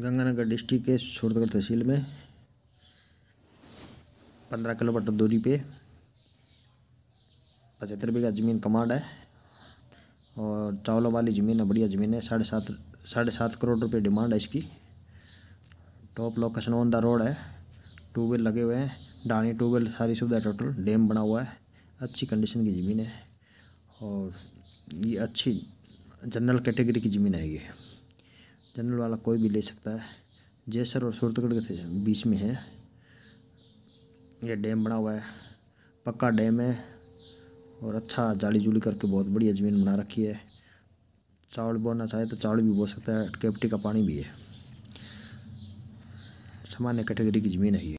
Ganganagar district के सुरतगढ़ तहसील में पंद्रह किलोमीटर दूरी पे पचहत्तर बीघा ज़मीन कमांड है और चावलों वाली ज़मीन है बढ़िया ज़मीन है साढ़े सात साढ़े सात करोड़ रुपए डिमांड है इसकी top location on the road है टू व्हील लगे हुए हैं डानी व्हील सारी सुविधा टोटल डैम बना हुआ है अच्छी कंडीशन की ज़मीन है और ये अच्छी जनरल कैटेगरी की ज़मीन है ये जनरल वाला कोई भी ले सकता है जैसर और सूरतगढ़ के बीच में है ये डैम बना हुआ है पक्का डैम है और अच्छा जाली जुली करके बहुत बढ़िया ज़मीन बना रखी है चावल बोना चाहे तो चावल भी बो सकता है कैप्टी का पानी भी है सामान्य कैटेगरी की ज़मीन है ये